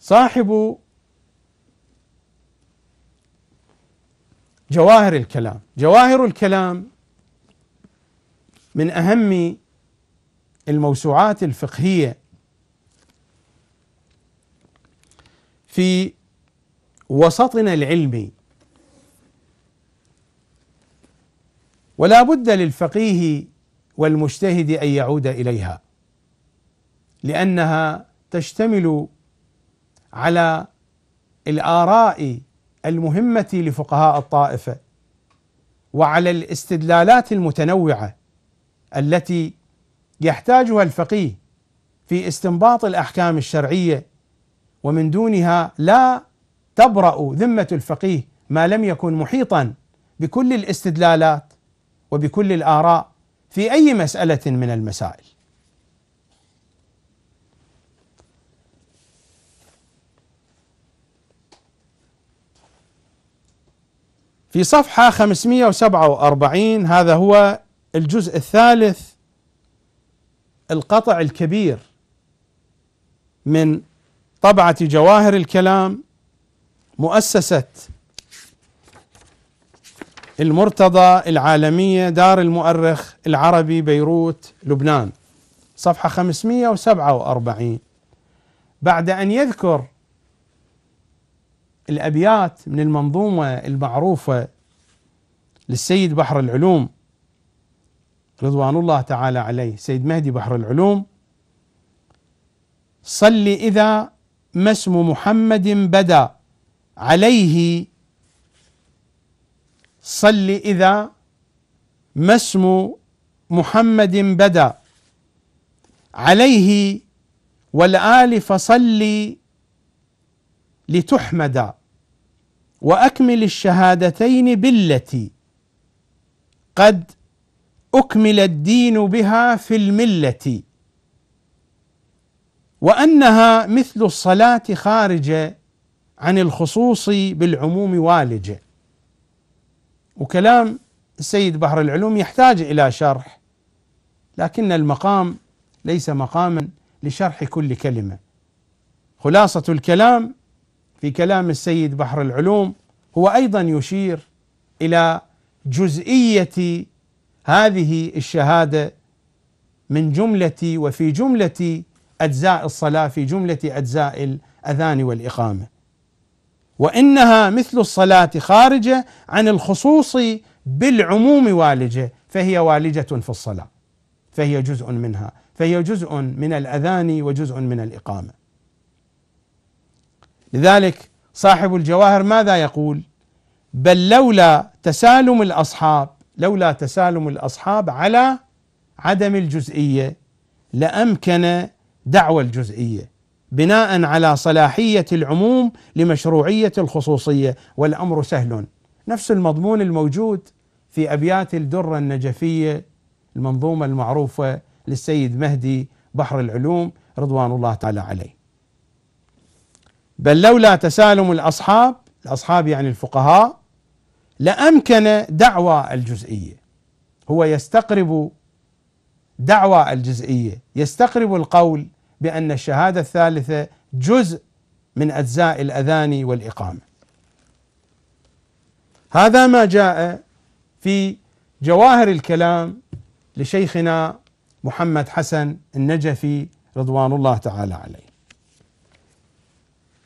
صاحب جواهر الكلام جواهر الكلام من اهم الموسوعات الفقهيه في وسطنا العلمي ولا بد للفقيه والمجتهد ان يعود اليها لانها تشتمل على الآراء المهمة لفقهاء الطائفة وعلى الاستدلالات المتنوعة التي يحتاجها الفقيه في استنباط الأحكام الشرعية ومن دونها لا تبرأ ذمة الفقيه ما لم يكن محيطا بكل الاستدلالات وبكل الآراء في أي مسألة من المسائل في صفحة 547 هذا هو الجزء الثالث القطع الكبير من طبعة جواهر الكلام مؤسسة المرتضى العالمية دار المؤرخ العربي بيروت لبنان صفحة 547 بعد أن يذكر الأبيات من المنظومة المعروفة للسيد بحر العلوم رضوان الله تعالى عليه سيد مهدي بحر العلوم صل إذا ما اسم محمد بدا عليه صل إذا ما اسم محمد بدا عليه والآل فصلي لتحمد واكمل الشهادتين بالتي قد اكمل الدين بها في المله وانها مثل الصلاه خارجه عن الخصوص بالعموم والجه وكلام السيد بحر العلوم يحتاج الى شرح لكن المقام ليس مقاما لشرح كل كلمه خلاصه الكلام في كلام السيد بحر العلوم هو ايضا يشير الى جزئيه هذه الشهاده من جمله وفي جمله اجزاء الصلاه في جمله اجزاء الاذان والاقامه وانها مثل الصلاه خارجه عن الخصوص بالعموم والجه فهي والجه في الصلاه فهي جزء منها فهي جزء من الاذان وجزء من الاقامه لذلك صاحب الجواهر ماذا يقول؟ بل لولا تسالم الاصحاب لولا تسالم الاصحاب على عدم الجزئيه لامكن دعوى الجزئيه بناء على صلاحيه العموم لمشروعيه الخصوصيه والامر سهل نفس المضمون الموجود في ابيات الدره النجفيه المنظومه المعروفه للسيد مهدي بحر العلوم رضوان الله تعالى عليه بل لولا تسالم الاصحاب الاصحاب يعني الفقهاء لامكن دعوى الجزئيه هو يستقرب دعوى الجزئيه يستقرب القول بان الشهاده الثالثه جزء من اجزاء الاذان والاقامه هذا ما جاء في جواهر الكلام لشيخنا محمد حسن النجفي رضوان الله تعالى عليه